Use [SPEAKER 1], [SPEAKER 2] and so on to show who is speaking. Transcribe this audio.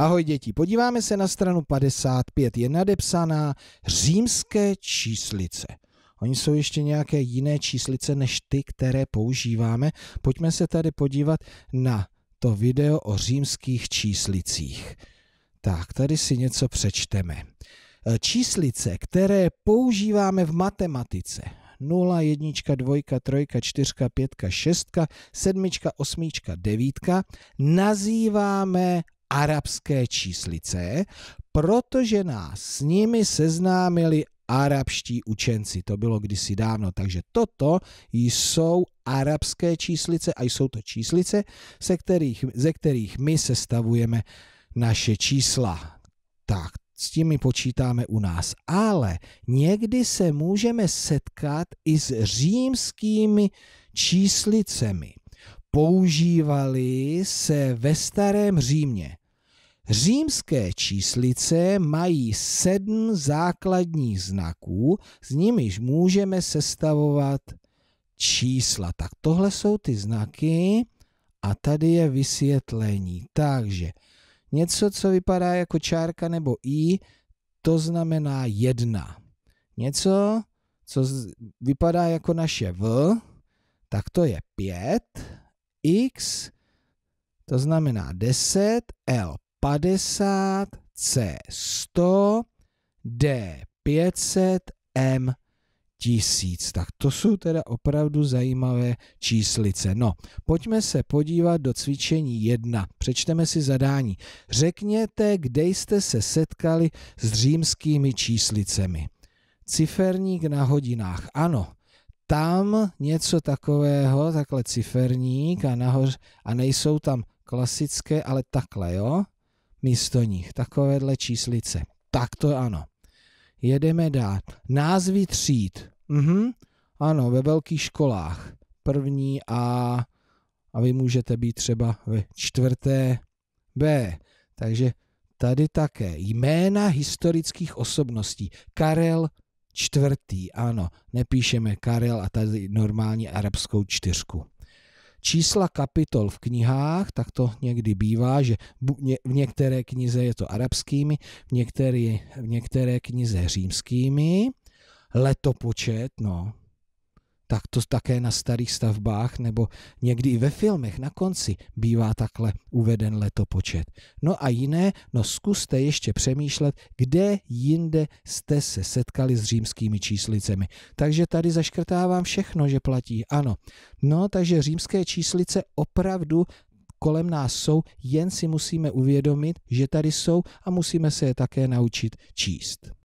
[SPEAKER 1] Ahoj děti, podíváme se na stranu 55, je nadepsaná římské číslice. Oni jsou ještě nějaké jiné číslice než ty, které používáme. Pojďme se tady podívat na to video o římských číslicích. Tak, tady si něco přečteme. E, číslice, které používáme v matematice, 0, 1, 2, 3, 4, 5, 6, 7, 8, 9, nazýváme arabské číslice, protože nás s nimi seznámili arabští učenci. To bylo kdysi dávno, takže toto jsou arabské číslice a jsou to číslice, ze kterých, ze kterých my sestavujeme naše čísla. Tak, s my počítáme u nás. Ale někdy se můžeme setkat i s římskými číslicemi používaly se ve starém Římě. Římské číslice mají sedm základních znaků, s nimiž můžeme sestavovat čísla. Tak tohle jsou ty znaky a tady je vysvětlení. Takže něco, co vypadá jako čárka nebo i, to znamená jedna. Něco, co vypadá jako naše v, tak to je pět x, to znamená 10, L 50, C 100, D 500, M 1000. Tak to jsou teda opravdu zajímavé číslice. No, pojďme se podívat do cvičení 1. Přečteme si zadání. Řekněte, kde jste se setkali s římskými číslicemi. Ciferník na hodinách. Ano, tam něco takového, takhle ciferník a nahoře, a nejsou tam klasické, ale takhle, jo, místo nich, takovéhle číslice. Tak to ano. Jedeme dát. Názvy tříd. Mhm. Ano, ve velkých školách. První A a vy můžete být třeba ve čtvrté B. Takže tady také jména historických osobností. Karel čtvrtý, ano, nepíšeme Karel a tady normální arabskou čtyřku. Čísla kapitol v knihách, tak to někdy bývá, že v některé knize je to arabskými, v některé, v některé knize římskými, letopočet, no, tak to také na starých stavbách nebo někdy i ve filmech na konci bývá takhle uveden letopočet. No a jiné, no zkuste ještě přemýšlet, kde jinde jste se setkali s římskými číslicemi. Takže tady zaškrtávám všechno, že platí, ano. No, takže římské číslice opravdu kolem nás jsou, jen si musíme uvědomit, že tady jsou a musíme se je také naučit číst.